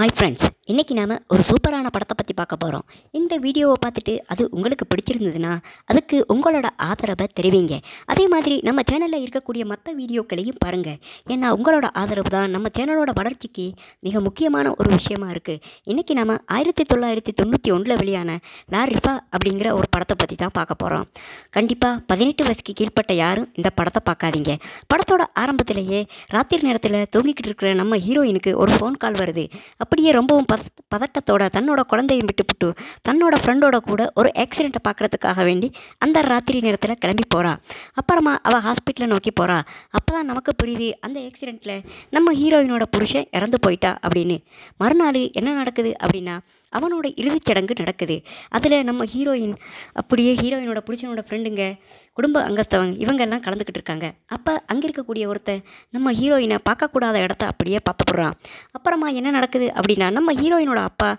hi friends இன்றைக்கி நாம் ஒரு சூப்பரான படத்தை பற்றி பார்க்க போகிறோம் இந்த வீடியோவை பார்த்துட்டு அது உங்களுக்கு பிடிச்சிருந்ததுன்னா அதுக்கு உங்களோட ஆதரவை தெரிவிங்க அதே மாதிரி நம்ம சேனலில் இருக்கக்கூடிய மற்ற வீடியோக்களையும் பாருங்கள் ஏன்னா உங்களோட ஆதரவு தான் நம்ம சேனலோட வளர்ச்சிக்கு மிக முக்கியமான ஒரு விஷயமா இருக்குது இன்றைக்கி நாம் ஆயிரத்தி தொள்ளாயிரத்தி தொண்ணூற்றி ஒன்றில் வெளியான லாரிஃபா அப்படிங்கிற ஒரு படத்தை பற்றி தான் பார்க்க போகிறோம் கண்டிப்பாக பதினெட்டு வயசுக்கு கீழ்ப்பட்ட யாரும் இந்த படத்தை பார்க்காதீங்க படத்தோட ஆரம்பத்திலேயே ராத்திரி நேரத்தில் தூங்கிக்கிட்டு இருக்கிற நம்ம ஹீரோயினுக்கு ஒரு ஃபோன் கால் வருது அப்படியே ரொம்பவும் பத பதட்டத்தோட தன்னோட குழந்தையும் விட்டுப்புட்டு தன்னோட ஃப்ரெண்டோட கூட ஒரு ஆக்சிடெண்ட்டை பார்க்குறதுக்காக வேண்டி அந்த ராத்திரி நேரத்தில் கிளம்பி போகிறா அப்புறமா அவள் ஹாஸ்பிட்டலை நோக்கி போகிறா அப்போ தான் நமக்கு புரியுது அந்த ஆக்சிடெண்ட்டில் நம்ம ஹீரோயினோட புருஷன் இறந்து போயிட்டா அப்படின்னு மறுநாள் என்ன நடக்குது அப்படின்னா அவனோட இறுதிச் சடங்கு நடக்குது அதில் நம்ம ஹீரோயின் அப்படியே ஹீரோயினோட புருஷனோட ஃப்ரெண்டுங்க குடும்ப அங்கஸ்தவங்க இவங்கெல்லாம் கலந்துக்கிட்டு இருக்காங்க அப்போ அங்கே இருக்கக்கூடிய ஒருத்தர் நம்ம ஹீரோயினை பார்க்கக்கூடாத இடத்த அப்படியே பார்த்துப்படுறான் அப்புறமா என்ன நடக்குது அப்படின்னா நம்ம ஹீரோயினோட அப்பா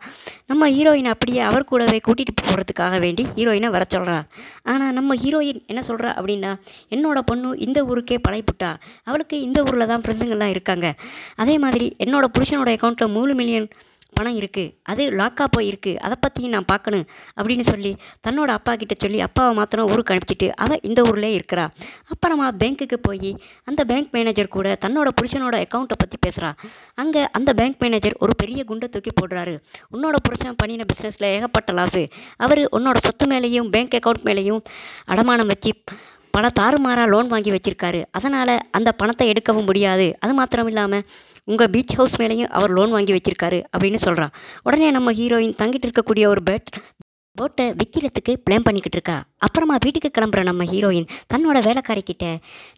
நம்ம ஹீரோயினை அப்படியே அவர் கூடவே கூட்டிகிட்டு போகிறதுக்காக வேண்டி ஹீரோயினை வர சொல்கிறா ஆனால் நம்ம ஹீரோயின் என்ன சொல்கிறா அப்படின்னா என்னோட பொண்ணு இந்த ஊருக்கே பழைப்புட்டா அவளுக்கு இந்த ஊரில் தான் பிரசங்கள்லாம் இருக்காங்க அதே மாதிரி என்னோட புருஷனோட அக்கௌண்ட்டில் மூணு மில்லியன் பணம் இருக்குது அது லாக்காக போயிருக்கு அதை பற்றியும் நான் பார்க்கணும் அப்படின்னு சொல்லி தன்னோட அப்பா கிட்டே சொல்லி அப்பாவை மாத்திரம் ஊருக்கு அனுப்பிச்சிட்டு அவள் இந்த ஊர்லேயே இருக்கிறா அப்புறமா பேங்க்குக்கு போய் அந்த பேங்க் மேனேஜர் கூட தன்னோட புருஷனோட அக்கௌண்ட்டை பற்றி பேசுகிறா அங்கே அந்த பேங்க் மேனேஜர் ஒரு பெரிய குண்டை தூக்கி போடுறாரு உன்னோட புருஷன் பண்ணின பிஸ்னஸில் ஏகப்பட்ட லாஸு அவர் உன்னோட சொத்து மேலேயும் பேங்க் அக்கௌண்ட் மேலேயும் அடமானம் வச்சு பல தாறுமாறாக லோன் வாங்கி வச்சுருக்காரு அதனால் அந்த பணத்தை எடுக்கவும் முடியாது அது மாத்திரம் இல்லாமல் உங்கள் பீச் ஹவுஸ் மேலேயும் அவர் லோன் வாங்கி வச்சுருக்காரு அப்படின்னு சொல்கிறான் உடனே நம்ம ஹீரோயின் தங்கிட்டு இருக்கக்கூடிய ஒரு பெட் போட்டை விக்கிரத்துக்கு பிளேம் பண்ணிக்கிட்டு இருக்கா அப்புறமா வீட்டுக்கு கிளம்புற நம்ம ஹீரோயின் தன்னோட வேலைக்காரிக்கிட்ட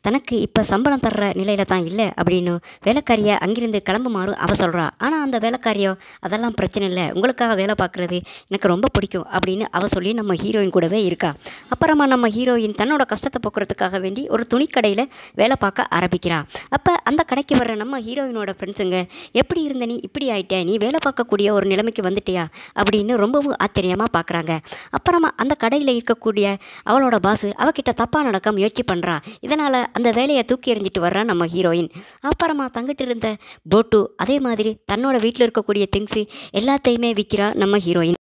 தனக்கு இப்போ சம்பளம் தர்ற நிலையில தான் இல்லை அப்படின்னு வேலைக்காரியை அங்கிருந்து கிளம்புமாறு அவ சொல்கிறா ஆனால் அந்த வேலைக்காரியோ அதெல்லாம் பிரச்சனை இல்லை உங்களுக்காக வேலை பார்க்குறது எனக்கு ரொம்ப பிடிக்கும் அப்படின்னு அவ சொல்லி நம்ம ஹீரோயின் கூடவே இருக்கா அப்புறமா நம்ம ஹீரோயின் தன்னோட கஷ்டத்தை போக்குறதுக்காக வேண்டி ஒரு துணிக்கடையில் வேலை பார்க்க ஆரம்பிக்கிறா அப்போ அந்த கடைக்கு வர்ற நம்ம ஹீரோயினோட ஃப்ரெண்ட்ஸுங்க எப்படி இருந்த நீ இப்படி ஆயிட்ட நீ வேலை பார்க்கக்கூடிய ஒரு நிலைமைக்கு வந்துட்டியா அப்படின்னு ரொம்பவும் ஆச்சரியமாக பார்க்குறாங்க பண்ணுறாங்க அப்புறமா அந்த கடையில் இருக்கக்கூடிய அவளோட பாசு அவகிட்ட தப்பாக நடக்க முயற்சி பண்ணுறா இதனால் அந்த வேலையை தூக்கி எறிஞ்சிட்டு வர்றான் நம்ம ஹீரோயின் அப்புறமா தங்கிட்டு இருந்த போட்டு அதே மாதிரி தன்னோட வீட்டில் இருக்கக்கூடிய திங்ஸு எல்லாத்தையுமே விற்கிறா நம்ம ஹீரோயின்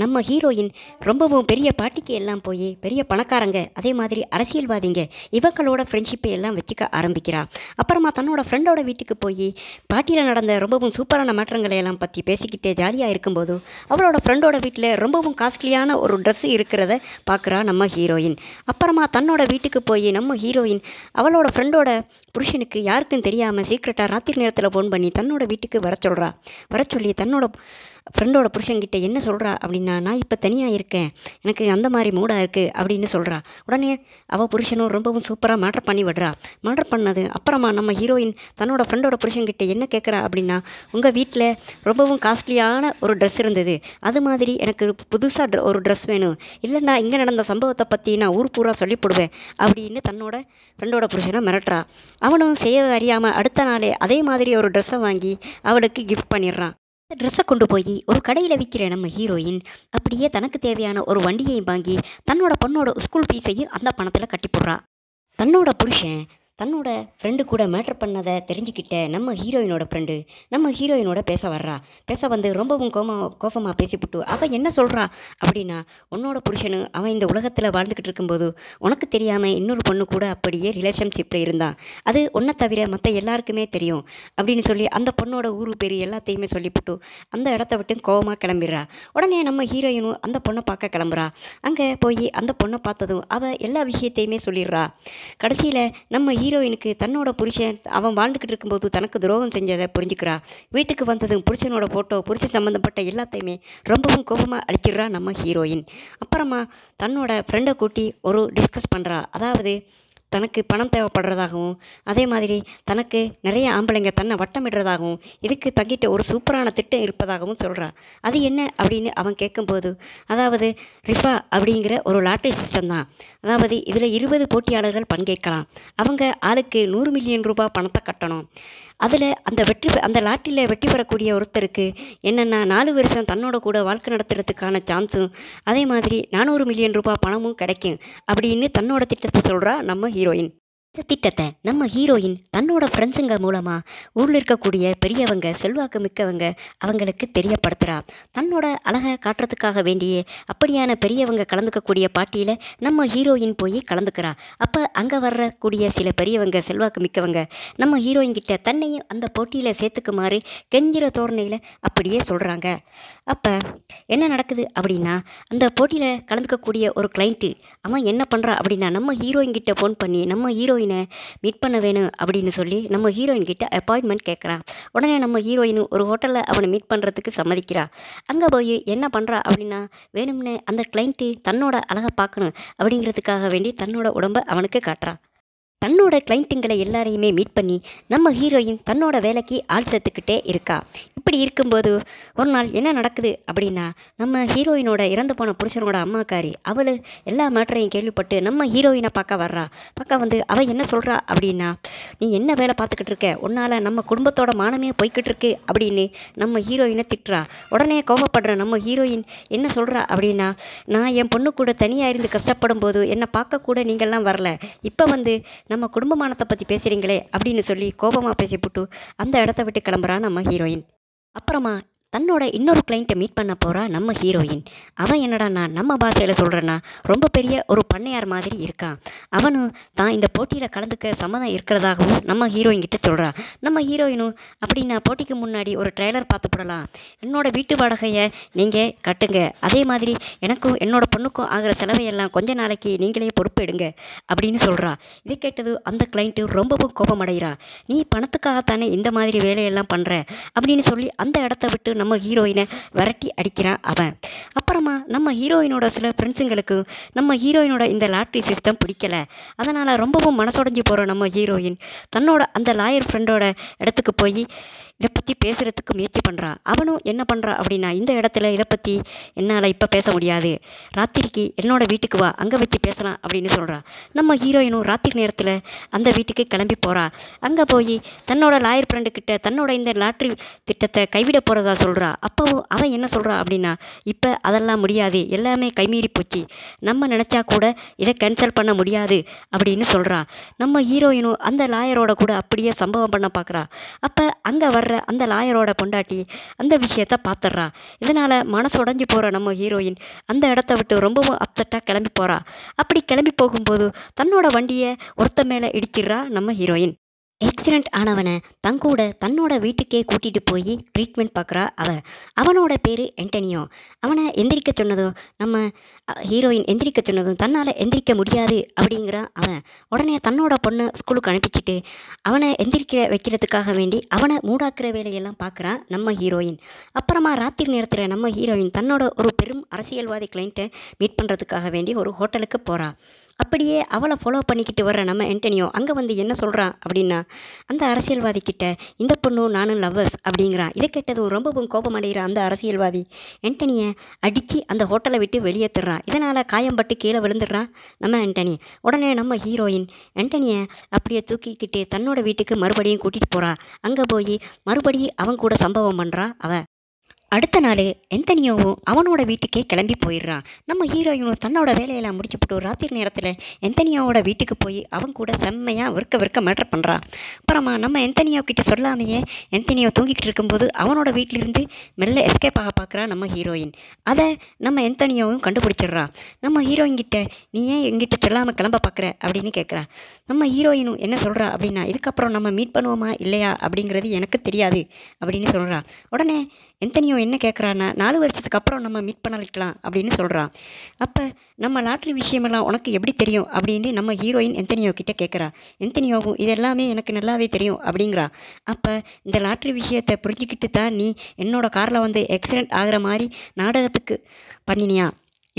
நம்ம ஹீரோயின் ரொம்பவும் பெரிய பாட்டிக்கு எல்லாம் போய் பெரிய பணக்காரங்க அதே மாதிரி அரசியல்வாதிங்க இவங்களோட ஃப்ரெண்ட்ஷிப்பை எல்லாம் வச்சுக்க ஆரம்பிக்கிறா அப்புறமா தன்னோட ஃப்ரெண்டோட வீட்டுக்கு போய் பாட்டியில் நடந்த ரொம்பவும் சூப்பரான மாற்றங்களை எல்லாம் பற்றி பேசிக்கிட்டே ஜாலியாக இருக்கும்போது அவளோட ஃப்ரெண்டோட வீட்டில் ரொம்பவும் காஸ்ட்லியான ஒரு ட்ரெஸ் இருக்கிறத பார்க்குறா நம்ம ஹீரோயின் அப்புறமா தன்னோட வீட்டுக்கு போய் நம்ம ஹீரோயின் அவளோட ஃப்ரெண்டோட புருஷனுக்கு யாருக்கும் தெரியாமல் சீக்கிரட்டாக ராத்திரி நேரத்தில் ஃபோன் பண்ணி தன்னோட வீட்டுக்கு வர சொல்கிறா வர சொல்லி தன்னோட ஃப்ரெண்டோட புருஷங்கிட்ட என்ன சொல்கிறா அப்படின்னா நான் இப்போ தனியாக இருக்கேன் எனக்கு அந்த மாதிரி மூடாக இருக்குது அப்படின்னு சொல்கிறா உடனே அவள் புருஷனும் ரொம்பவும் சூப்பராக மேட்ரு பண்ணி விடுறா மேட்ரு பண்ணது அப்புறமா நம்ம ஹீரோயின் தன்னோட ஃப்ரெண்டோட புருஷங்கிட்ட என்ன கேட்குறா அப்படின்னா உங்கள் வீட்டில் ரொம்பவும் காஸ்ட்லியான ஒரு ட்ரெஸ் இருந்தது அது மாதிரி எனக்கு புதுசாக ஒரு ட்ரெஸ் வேணும் இல்லைன்னா இங்கே நடந்த சம்பவத்தை பற்றி நான் ஊர் பூரா சொல்லி அப்படின்னு தன்னோட ஃப்ரெண்டோட புருஷனை மிரட்டுறா அவனும் செய்யறது அறியாமல் அடுத்த நாளே அதே மாதிரி ஒரு ட்ரெஸ்ஸை வாங்கி அவளுக்கு கிஃப்ட் பண்ணிடுறான் ட்ரெஸ்ஸை கொண்டு போய் ஒரு கடையில் விற்கிற நம்ம ஹீரோயின் அப்படியே தனக்கு தேவையான ஒரு வண்டியையும் வாங்கி தன்னோட பொண்ணோட ஸ்கூல் ஃபீஸையும் அந்த பணத்தில் கட்டி போடுறா தன்னோட புருஷன் தன்னோட ஃப்ரெண்டு கூட மேட்ரு பண்ணதை தெரிஞ்சுக்கிட்ட நம்ம ஹீரோயினோட ஃப்ரெண்டு நம்ம ஹீரோயினோட பேச வர்றா பேச வந்து ரொம்பவும் கோமா கோபமாக பேசிவிட்டு அவள் என்ன சொல்கிறா அப்படின்னா உன்னோட புருஷனு அவன் இந்த உலகத்தில் வாழ்ந்துக்கிட்டு இருக்கும்போது உனக்கு தெரியாமல் இன்னொரு பொண்ணு கூட அப்படியே ரிலேஷன்ஷிப்பில் இருந்தான் அது ஒன்றை தவிர மற்ற எல்லாருக்குமே தெரியும் அப்படின்னு சொல்லி அந்த பொண்ணோட ஊர் பேர் எல்லாத்தையுமே சொல்லிவிட்டு அந்த இடத்த விட்டு கோபமாக கிளம்பிடுறா உடனே நம்ம ஹீரோயினும் அந்த பொண்ணை பார்க்க கிளம்புறா அங்கே போய் அந்த பொண்ணை பார்த்ததும் அவள் எல்லா விஷயத்தையுமே சொல்லிடுறா கடைசியில் நம்ம ஹீரோயினுக்கு தன்னோட புருஷன் அவன் வாழ்ந்துக்கிட்டு இருக்கும்போது தனக்கு துரோகம் செஞ்சதை புரிஞ்சுக்கிறா வீட்டுக்கு வந்ததும் புருஷனோட ஃபோட்டோ புருஷன் சம்மந்தப்பட்ட எல்லாத்தையுமே ரொம்பவும் கோபமாக அழிச்சிடுறா நம்ம ஹீரோயின் அப்புறமா தன்னோட ஃப்ரெண்டை கூட்டி ஒரு டிஸ்கஸ் பண்ணுறா அதாவது தனக்கு பணம் தேவைப்படுறதாகவும் அதே மாதிரி தனக்கு நிறைய ஆம்பளைங்க தன்னை வட்டமிடுறதாகவும் இதுக்கு தங்கிட்ட ஒரு சூப்பரான திட்டம் இருப்பதாகவும் சொல்கிறா அது என்ன அப்படின்னு அவன் கேட்கும்போது அதாவது ரிஃபா அப்படிங்கிற ஒரு லாட்ரி சிஸ்டம் தான் அதாவது இதில் இருபது போட்டியாளர்கள் பங்கேற்கலாம் அவங்க ஆளுக்கு நூறு மில்லியன் ரூபாய் பணத்தை கட்டணும் அதில் அந்த வெற்றி அந்த லாட்டியில் வெற்றி பெறக்கூடிய ஒருத்தருக்கு என்னென்னா நாலு வருஷம் தன்னோட கூட வாழ்க்கை நடத்துறதுக்கான சான்ஸும் அதே மாதிரி நானூறு மில்லியன் ரூபாய் பணமும் கிடைக்கும் அப்படின்னு தன்னோட திட்டத்தை சொல்கிறா நம்ம ஹீரோயின் இந்த திட்டத்தை நம்ம ஹீரோயின் தன்னோட ஃப்ரெண்ட்ஸுங்க மூலமாக ஊரில் இருக்கக்கூடிய பெரியவங்க செல்வாக்கு மிக்கவங்க அவங்களுக்கு தெரியப்படுத்துகிறா தன்னோட அழகை காட்டுறதுக்காக வேண்டிய அப்படியான பெரியவங்க கலந்துக்கக்கூடிய பாட்டியில் நம்ம ஹீரோயின் போய் கலந்துக்கிறா அப்போ அங்கே வரக்கூடிய சில பெரியவங்க செல்வாக்கு மிக்கவங்க நம்ம ஹீரோயின் கிட்ட தன்னையும் அந்த போட்டியில் சேர்த்துக்குமாறு கெஞ்சிற தோரணையில் அப்படியே சொல்கிறாங்க அப்போ என்ன நடக்குது அப்படின்னா அந்த போட்டியில் கலந்துக்கக்கூடிய ஒரு கிளைண்ட்டு அவன் என்ன பண்ணுறான் அப்படின்னா நம்ம ஹீரோயின் கிட்ட ஃபோன் பண்ணி நம்ம ஹீரோயின் ஹீரோயினை மீட் பண்ண வேணும் அப்படின்னு சொல்லி நம்ம ஹீரோயின் கிட்ட அப்பாயின்மெண்ட் கேட்குறா உடனே நம்ம ஹீரோயின் ஒரு ஹோட்டலில் அவனை மீட் பண்ணுறதுக்கு சம்மதிக்கிறா அங்கே போய் என்ன பண்ணுறா அப்படின்னா வேணும்னே அந்த கிளைண்ட்டு தன்னோட அழகை பார்க்கணும் அப்படிங்கிறதுக்காக வேண்டி தன்னோட உடம்பை அவனுக்கு காட்டுறான் தன்னோட கிளைண்ட்டுங்களை எல்லாரையுமே மீட் பண்ணி நம்ம ஹீரோயின் தன்னோட வேலைக்கு ஆள் சேர்த்துக்கிட்டே இருக்கா இப்படி இருக்கும்போது ஒரு நாள் என்ன நடக்குது அப்படின்னா நம்ம ஹீரோயினோட இறந்து போன புருஷனோட அம்மாக்காரி அவள் எல்லா மேட்டரையும் கேள்விப்பட்டு நம்ம ஹீரோயினை பார்க்க வர்றா பார்க்க வந்து அவள் என்ன சொல்கிறா அப்படின்னா நீ என்ன வேலை பார்த்துக்கிட்டு இருக்க உன்னால் நம்ம குடும்பத்தோட மானமே போய்கிட்டு இருக்கு அப்படின்னு நம்ம ஹீரோயினை திட்டுறா உடனே கோபப்படுற நம்ம ஹீரோயின் என்ன சொல்கிறா அப்படின்னா நான் என் பொண்ணு கூட தனியாக இருந்து கஷ்டப்படும் போது என்னை பார்க்கக்கூட நீங்கள்லாம் வரல இப்போ வந்து நம்ம குடும்பமானத்தை பற்றி பேசுகிறீங்களே அப்படின்னு சொல்லி கோபமாக பேசிப்புட்டு அந்த இடத்த விட்டு கிளம்புறா நம்ம ஹீரோயின் அப்புறமா தன்னோட இன்னொரு கிளைண்ட்டை மீட் பண்ண போகிறா நம்ம ஹீரோயின் அவன் என்னடாண்ணா நம்ம பாஷையில் சொல்கிறேன்னா ரொம்ப பெரிய ஒரு பண்ணையார் மாதிரி இருக்கான் அவனும் தான் இந்த போட்டியில் கலந்துக்க சம்மதம் இருக்கிறதாகவும் நம்ம ஹீரோயின் கிட்ட சொல்கிறான் நம்ம ஹீரோயினும் அப்படி நான் போட்டிக்கு முன்னாடி ஒரு ட்ரெய்லர் பார்த்து போடலாம் என்னோடய வீட்டு வாடகையை நீங்கள் கட்டுங்க அதே மாதிரி எனக்கும் என்னோட பொண்ணுக்கும் ஆகிற செலவையெல்லாம் கொஞ்ச நாளைக்கு நீங்களே பொறுப்பு எடுங்க அப்படின்னு சொல்கிறா இதை கேட்டது அந்த கிளைண்ட்டு ரொம்பவும் கோபமடைகிறா நீ பணத்துக்காகத்தானே இந்த மாதிரி வேலையெல்லாம் பண்ணுற அப்படின்னு சொல்லி அந்த இடத்த விட்டு நம்ம ஹீரோயினை விரட்டி அடிக்கிறான் அவன் அப்புறமா நம்ம ஹீரோயினோட சில ஃப்ரெண்ட்ஸுங்களுக்கு நம்ம ஹீரோயினோட இந்த லாட்ரி சிஸ்டம் பிடிக்கலை அதனால் ரொம்பவும் மனசுடைஞ்சு போகிற நம்ம ஹீரோயின் தன்னோட அந்த லாயர் ஃப்ரெண்டோட இடத்துக்கு போய் இதை பற்றி பேசுகிறதுக்கு முயற்சி பண்ணுறா அவனும் என்ன பண்ணுறா அப்படின்னா இந்த இடத்துல இதை பற்றி என்னால் இப்போ பேச முடியாது ராத்திரிக்கு என்னோடய வீட்டுக்கு வா அங்கே வச்சு பேசலாம் அப்படின்னு சொல்கிறா நம்ம ஹீரோயினும் ராத்திரி நேரத்தில் அந்த வீட்டுக்கு கிளம்பி போகிறா அங்கே போய் தன்னோட லாயர் ஃப்ரெண்டுக்கிட்ட தன்னோட இந்த லாட்ரி திட்டத்தை கைவிட போகிறதா சொல்கிறா அப்போவும் அவன் என்ன சொல்கிறா அப்படின்னா இப்போ அதெல்லாம் முடியாது முடியாது எல்லாமே கைமீறி போச்சு நம்ம நினச்சா கூட இதை கேன்சல் பண்ண முடியாது அப்படின்னு சொல்கிறா நம்ம ஹீரோயினும் அந்த லாயரோட கூட அப்படியே சம்பவம் பண்ண பார்க்குறா அப்போ அங்கே வர்ற அந்த லாயரோட பொண்டாட்டி அந்த விஷயத்த பார்த்துட்றா இதனால் மனசு உடஞ்சி போகிற நம்ம ஹீரோயின் அந்த இடத்த விட்டு ரொம்பவும் அப்செட்டாக கிளம்பி போகிறா அப்படி கிளம்பி போகும்போது தன்னோட வண்டியை ஒருத்த மேலே இடிச்சிடுறா நம்ம ஹீரோயின் ஆக்சிடெண்ட் ஆனவனை தங்கூட தன்னோட வீட்டுக்கே கூட்டிகிட்டு போய் ட்ரீட்மெண்ட் பார்க்குறா அவ அவனோட பேர் என்டனியோ அவனை எந்திரிக்க சொன்னதும் நம்ம ஹீரோயின் எந்திரிக்க சொன்னதும் தன்னால் எந்திரிக்க முடியாது அப்படிங்கிறான் அவன் உடனே தன்னோட பொண்ணை ஸ்கூலுக்கு அனுப்பிச்சிட்டு அவனை எந்திரிக்க வைக்கிறதுக்காக வேண்டி அவனை மூடாக்குற வேலையெல்லாம் பார்க்குறான் நம்ம ஹீரோயின் அப்புறமா ராத்திரி நேரத்தில் நம்ம ஹீரோயின் தன்னோட ஒரு பெரும் அரசியல்வாதி கிளைண்ட்டை மீட் பண்ணுறதுக்காக வேண்டி ஒரு ஹோட்டலுக்கு போகிறாள் அப்படியே அவளை ஃபாலோ பண்ணிக்கிட்டு வர்ற நம்ம என்டனியோ அங்கே வந்து என்ன சொல்கிறான் அப்படின்னா அந்த அரசியல்வாதி கிட்ட இந்த பொண்ணும் நானும் லவ்வர்ஸ் அப்படிங்கிறான் இதை கேட்டதும் ரொம்பவும் கோபம் அடைகிறான் அந்த அரசியல்வாதி என்டனியை அடித்து அந்த ஹோட்டலை விட்டு வெளியேற்றுறான் இதனால் காயம்பட்டு கீழே விழுந்துடுறான் நம்ம என்டனி உடனே நம்ம ஹீரோயின் என்டனியை அப்படியே தூக்கிக்கிட்டு தன்னோட வீட்டுக்கு மறுபடியும் கூட்டிகிட்டு போகிறான் அங்கே போய் மறுபடியும் அவன் கூட சம்பவம் பண்ணுறான் அவள் அடுத்த நாள் எந்தனியோவும் அவனோட வீட்டுக்கே கிளம்பி போயிடுறான் நம்ம ஹீரோயினும் தன்னோட வேலையெல்லாம் முடிச்சுப்பட்டு ராத்திரி நேரத்தில் எந்தனியோவோட வீட்டுக்கு போய் அவன் கூட செம்மையாக விற்க விற்க மேட்ரு பண்ணுறான் அப்புறமா நம்ம எந்தனியோ கிட்ட சொல்லாமையே எந்தனியோ தூங்கிக்கிட்டு இருக்கும்போது அவனோட வீட்டிலிருந்து மெல்ல எஸ்கேப் ஆக பார்க்குறான் நம்ம ஹீரோயின் அதை நம்ம எந்தனியோவும் கண்டுபிடிச்சிடுறான் நம்ம ஹீரோயின் நீ ஏன் எங்கிட்ட சொல்லாமல் கிளம்ப பார்க்குற அப்படின்னு கேட்குறான் நம்ம ஹீரோயினும் என்ன சொல்கிறா அப்படின்னா இதுக்கப்புறம் நம்ம மீட் பண்ணுவோமா இல்லையா அப்படிங்கிறது எனக்கு தெரியாது அப்படின்னு சொல்கிறான் உடனே எந்தனியோ என்ன கேட்குறான்னா நாலு வருஷத்துக்கு அப்புறம் நம்ம மீட் பண்ணிக்கலாம் அப்படின்னு சொல்கிறான் அப்போ நம்ம லாட்ரி விஷயமெல்லாம் உனக்கு எப்படி தெரியும் அப்படின்னு நம்ம ஹீரோயின் எந்தனியோ கிட்டே கேட்குறா எந்தனியோவும் இது எல்லாமே எனக்கு நல்லாவே தெரியும் அப்படிங்கிறா அப்போ இந்த லாட்ரி விஷயத்தை புரிஞ்சுக்கிட்டு தான் நீ என்னோடய காரில் வந்து ஆக்சிடெண்ட் ஆகிற மாதிரி நாடகத்துக்கு பண்ணினியா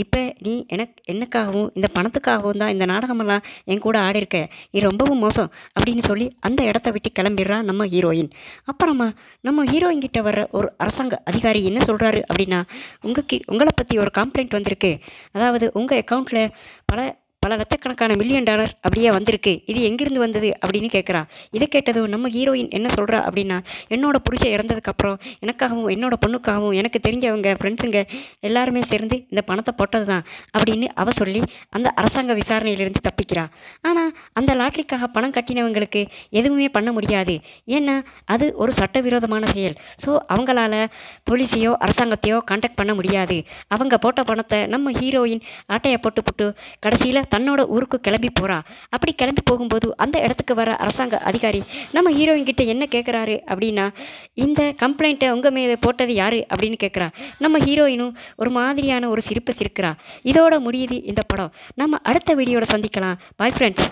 இப்போ நீ எனக்கு என்னக்காகவும் இந்த பணத்துக்காகவும் தான் இந்த நாடகமெல்லாம் என் கூட ஆடிருக்க நீ ரொம்பவும் மோசம் அப்படின்னு சொல்லி அந்த இடத்த விட்டு கிளம்பிடுறான் நம்ம ஹீரோயின் அப்புறமா நம்ம ஹீரோயின் கிட்ட வர்ற ஒரு அரசாங்க அதிகாரி என்ன சொல்கிறாரு அப்படின்னா உங்கள் கி உங்களை பற்றி ஒரு கம்ப்ளைண்ட் வந்திருக்கு அதாவது உங்கள் அக்கௌண்ட்டில் பல பல லட்சக்கணக்கான மில்லியன் டாலர் அப்படியே வந்திருக்கு இது எங்கிருந்து வந்தது அப்படின்னு கேட்குறான் இதை கேட்டதும் நம்ம ஹீரோயின் என்ன சொல்கிறா அப்படின்னா என்னோட புருஷன் இறந்ததுக்கப்புறம் எனக்காகவும் என்னோட பொண்ணுக்காகவும் எனக்கு தெரிஞ்சவங்க ஃப்ரெண்ட்ஸுங்க எல்லாருமே சேர்ந்து இந்த பணத்தை போட்டது தான் அப்படின்னு அவ சொல்லி அந்த அரசாங்க விசாரணையிலிருந்து தப்பிக்கிறா ஆனால் அந்த லாட்ரிக்காக பணம் கட்டினவங்களுக்கு எதுவுமே பண்ண முடியாது ஏன்னா அது ஒரு சட்டவிரோதமான செயல் ஸோ அவங்களால போலீஸையோ அரசாங்கத்தையோ கான்டாக்ட் பண்ண முடியாது அவங்க போட்ட பணத்தை நம்ம ஹீரோயின் ஆட்டையை போட்டு போட்டு கடைசியில் தன்னோட ஊருக்கு கிளம்பி போகிறா அப்படி கிளம்பி போகும்போது அந்த இடத்துக்கு வர அரசாங்க அதிகாரி நம்ம ஹீரோயின் கிட்ட என்ன கேட்குறாரு அப்படின்னா இந்த கம்ப்ளைண்ட்டை உங்கள் மீது போட்டது யார் அப்படின்னு கேட்குறா நம்ம ஹீரோயினும் ஒரு மாதிரியான ஒரு சிரிப்பு சிரிக்கிறா இதோட முடியுது இந்த படம் நம்ம அடுத்த வீடியோவில் சந்திக்கலாம் பாய் ஃப்ரெண்ட்ஸ்